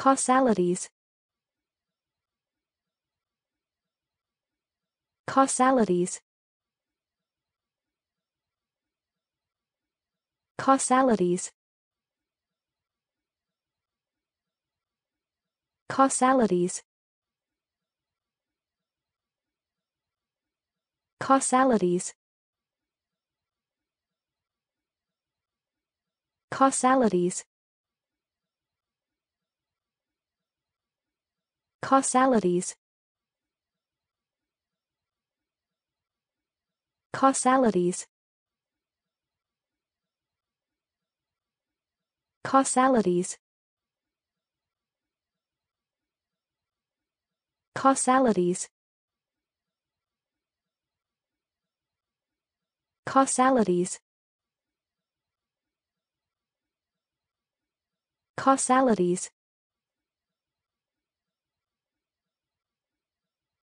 Causalities Causalities Causalities Causalities Causalities Causalities causalities causalities causalities causalities causalities causalities